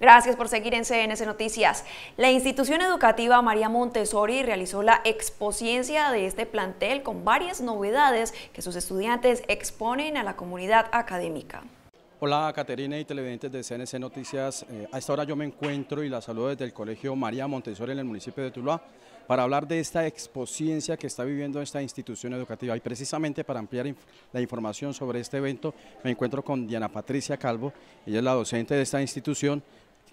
Gracias por seguir en CNS Noticias. La institución educativa María Montessori realizó la expociencia de este plantel con varias novedades que sus estudiantes exponen a la comunidad académica. Hola Caterina y televidentes de CNC Noticias, eh, a esta hora yo me encuentro y la saludo desde el Colegio María Montessori en el municipio de Tuluá para hablar de esta expociencia que está viviendo esta institución educativa y precisamente para ampliar la información sobre este evento me encuentro con Diana Patricia Calvo, ella es la docente de esta institución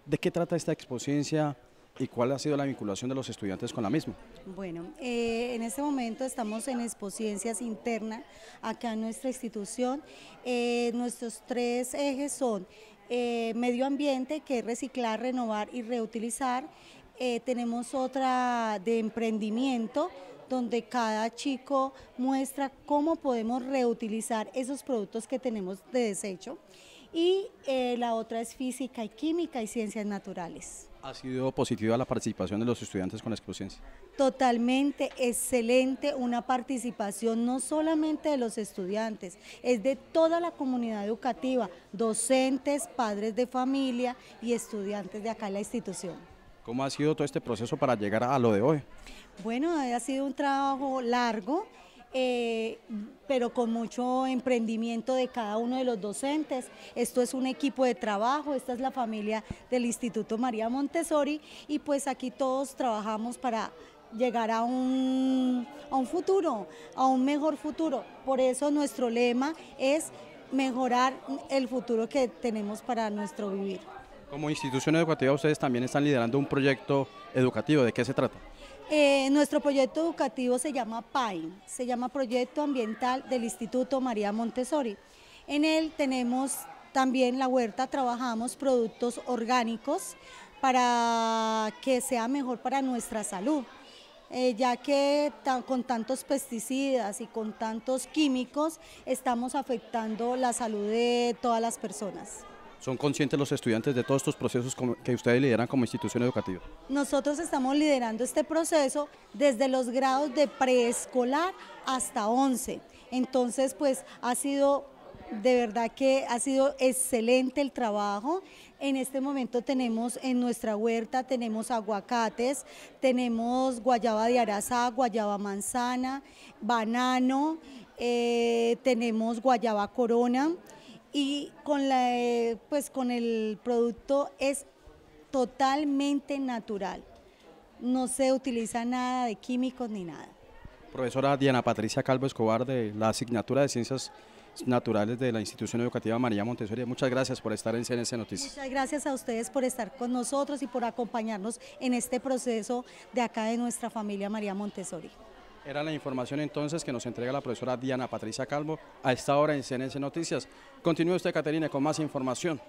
¿De qué trata esta exposición y cuál ha sido la vinculación de los estudiantes con la misma? Bueno, eh, en este momento estamos en exposiciones Interna, acá en nuestra institución. Eh, nuestros tres ejes son eh, medio ambiente, que es reciclar, renovar y reutilizar. tenemos otra de emprendimiento, donde cada chico muestra cómo podemos reutilizar esos productos que tenemos de desecho y eh, la otra es física y química y ciencias naturales. ¿Ha sido positiva la participación de los estudiantes con la ciencias? Totalmente, excelente, una participación no solamente de los estudiantes, es de toda la comunidad educativa, docentes, padres de familia y estudiantes de acá en la institución. ¿Cómo ha sido todo este proceso para llegar a lo de hoy? Bueno, ha sido un trabajo largo, eh, pero con mucho emprendimiento de cada uno de los docentes. Esto es un equipo de trabajo, esta es la familia del Instituto María Montessori y pues aquí todos trabajamos para llegar a un futuro, a un mejor futuro. Por eso nuestro lema es mejorar el futuro que tenemos para nuestro vivir. Como institución educativa ustedes también están liderando un proyecto educativo, ¿de qué se trata? Eh, nuestro proyecto educativo se llama PAIN, se llama Proyecto Ambiental del Instituto María Montessori. En él tenemos también la huerta, trabajamos productos orgánicos para que sea mejor para nuestra salud, eh, ya que con tantos pesticidas y con tantos químicos estamos afectando la salud de todas las personas. ¿Son conscientes los estudiantes de todos estos procesos que ustedes lideran como institución educativa? Nosotros estamos liderando este proceso desde los grados de preescolar hasta 11. Entonces, pues ha sido de verdad que ha sido excelente el trabajo. En este momento tenemos en nuestra huerta, tenemos aguacates, tenemos guayaba de arazá, guayaba manzana, banano, eh, tenemos guayaba corona y con, la, eh, pues con el producto es totalmente natural. No se utiliza nada de químicos ni nada. Profesora Diana Patricia Calvo Escobar de la asignatura de Ciencias Naturales de la Institución Educativa María Montessori. Muchas gracias por estar en CNC Noticias. Muchas gracias a ustedes por estar con nosotros y por acompañarnos en este proceso de acá de nuestra familia María Montessori. Era la información entonces que nos entrega la profesora Diana Patricia Calvo a esta hora en CNN Noticias. Continúe usted, Caterina, con más información.